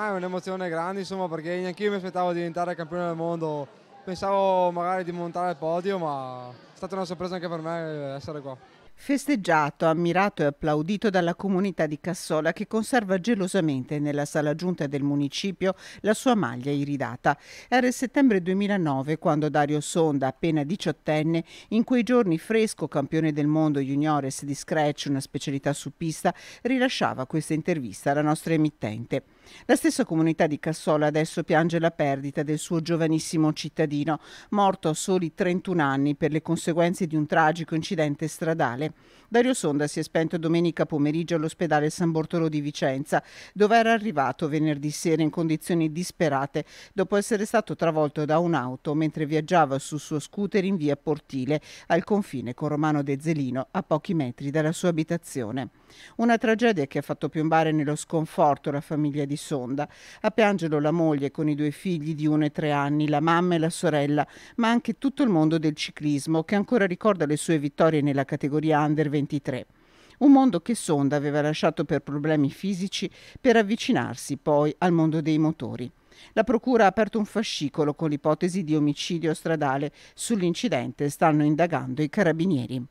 Ah, è un'emozione grande insomma perché neanche io mi aspettavo di diventare campione del mondo, pensavo magari di montare il podio ma è stata una sorpresa anche per me eh, essere qua. Festeggiato, ammirato e applaudito dalla comunità di Cassola che conserva gelosamente nella sala giunta del municipio la sua maglia iridata. Era il settembre 2009 quando Dario Sonda, appena diciottenne, in quei giorni fresco campione del mondo juniores di scratch, una specialità su pista, rilasciava questa intervista alla nostra emittente. La stessa comunità di Cassola adesso piange la perdita del suo giovanissimo cittadino, morto a soli 31 anni per le conseguenze di un tragico incidente stradale. Dario Sonda si è spento domenica pomeriggio all'ospedale San Bortolo di Vicenza, dove era arrivato venerdì sera in condizioni disperate dopo essere stato travolto da un'auto mentre viaggiava sul suo scooter in via Portile, al confine con Romano De Zelino, a pochi metri dalla sua abitazione. Una tragedia che ha fatto piombare nello sconforto la famiglia di Sonda. A piangerlo la moglie con i due figli di 1 e 3 anni, la mamma e la sorella, ma anche tutto il mondo del ciclismo che ancora ricorda le sue vittorie nella categoria Under 23 un mondo che Sonda aveva lasciato per problemi fisici per avvicinarsi poi al mondo dei motori. La procura ha aperto un fascicolo con l'ipotesi di omicidio stradale. Sull'incidente stanno indagando i carabinieri.